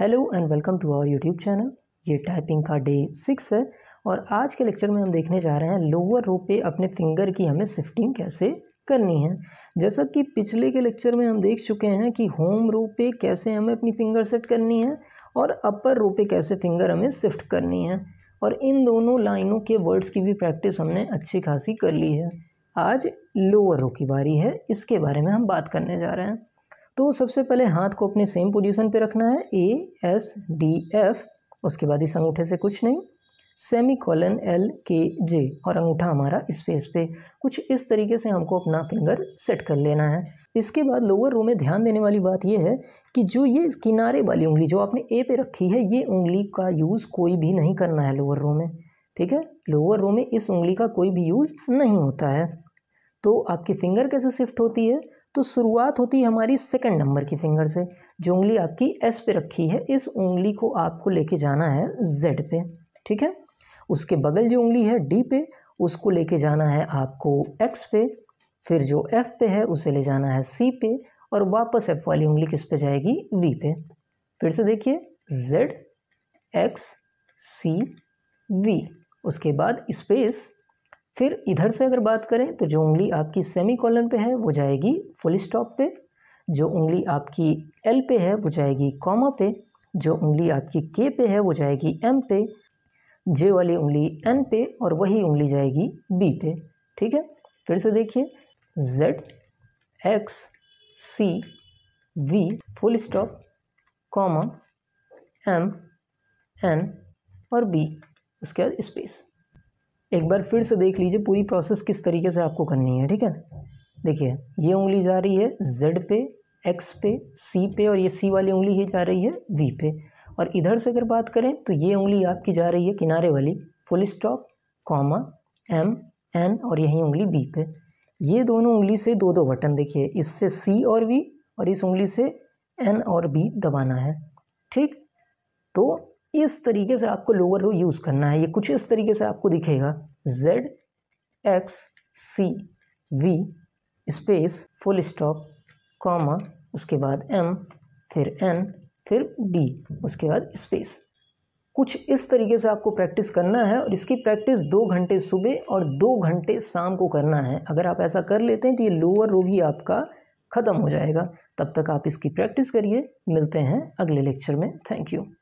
hello and welcome to our YouTube channel ये typing का day six है और आज के लेक्चर में हम देखने जा रहे हैं लोअर रो पे अपने फिंगर की हमें शिफ्टिंग कैसे करनी है जैसा कि पिछले के लेक्चर में हम देख चुके हैं कि होम रो पे कैसे हमें अपनी फिंगर सेट करनी है और अपर रो पे कैसे फिंगर हमें शिफ्ट करनी है और इन दोनों लाइनों के वर्ड्स की भी प्रैक्टिस हमने अच्छी खासी कर ली है आज लोअर रो की बारी है इसके बारे में हम बात करने जा रहे हैं तो सबसे पहले हाथ को अपने सेम पोजीशन पे रखना है ए एस डी एफ उसके बाद इस अंगूठे से कुछ नहीं सेमी कॉलन एल के जे और अंगूठा हमारा स्पेस पे कुछ इस तरीके से हमको अपना फिंगर सेट कर लेना है इसके बाद लोअर रो में ध्यान देने वाली बात यह है कि जो ये किनारे वाली उंगली जो आपने ए पे रखी है ये उंगली का यूज़ कोई भी नहीं करना है लोअर रो में ठीक है लोअर रो में इस उंगली का कोई भी यूज़ नहीं होता है तो आपकी फिंगर कैसे शिफ्ट होती है तो शुरुआत होती है हमारी सेकंड नंबर की फिंगर से जो उंगली आपकी एस पे रखी है इस उंगली को आपको लेके जाना है जेड पे ठीक है उसके बगल जो उंगली है डी पे उसको लेके जाना है आपको एक्स पे फिर जो एफ पे है उसे ले जाना है सी पे और वापस एफ वाली उंगली किस पे जाएगी वी पे फिर से देखिए जेड एक्स सी वी उसके बाद स्पेस फिर इधर से अगर बात करें तो जो उंगली आपकी सेमी कॉलन पर है वो जाएगी फुल स्टॉप पे जो उंगली आपकी एल पे है वो जाएगी कॉमा पे जो उंगली आपकी के पे है वो जाएगी एम पे जे वाली उंगली एन पे और वही उंगली जाएगी बी पे ठीक है फिर से देखिए Z X C V full stop comma M N और बी उसके बाद स्पेस एक बार फिर से देख लीजिए पूरी प्रोसेस किस तरीके से आपको करनी है ठीक है देखिए ये उंगली जा रही है जेड पे एक्स पे सी पे और ये सी वाली उंगली ये जा रही है वी पे और इधर से अगर बात करें तो ये उंगली आपकी जा रही है किनारे वाली full stop comma M N और यही उंगली बी पे ये दोनों उंगली से दो दो बटन देखिए इससे सी और वी और इस उंगली से एन और बी दबाना है ठीक तो इस तरीके से आपको लोअर रो यूज़ करना है ये कुछ इस तरीके से आपको दिखेगा Z X C V space full stop comma उसके बाद एम फिर एन फिर डी उसके बाद स्पेस कुछ इस तरीके से आपको प्रैक्टिस करना है और इसकी प्रैक्टिस दो घंटे सुबह और दो घंटे शाम को करना है अगर आप ऐसा कर लेते हैं तो ये लोअर रो भी आपका ख़त्म हो जाएगा तब तक आप इसकी प्रैक्टिस करिए मिलते हैं अगले लेक्चर में थैंक यू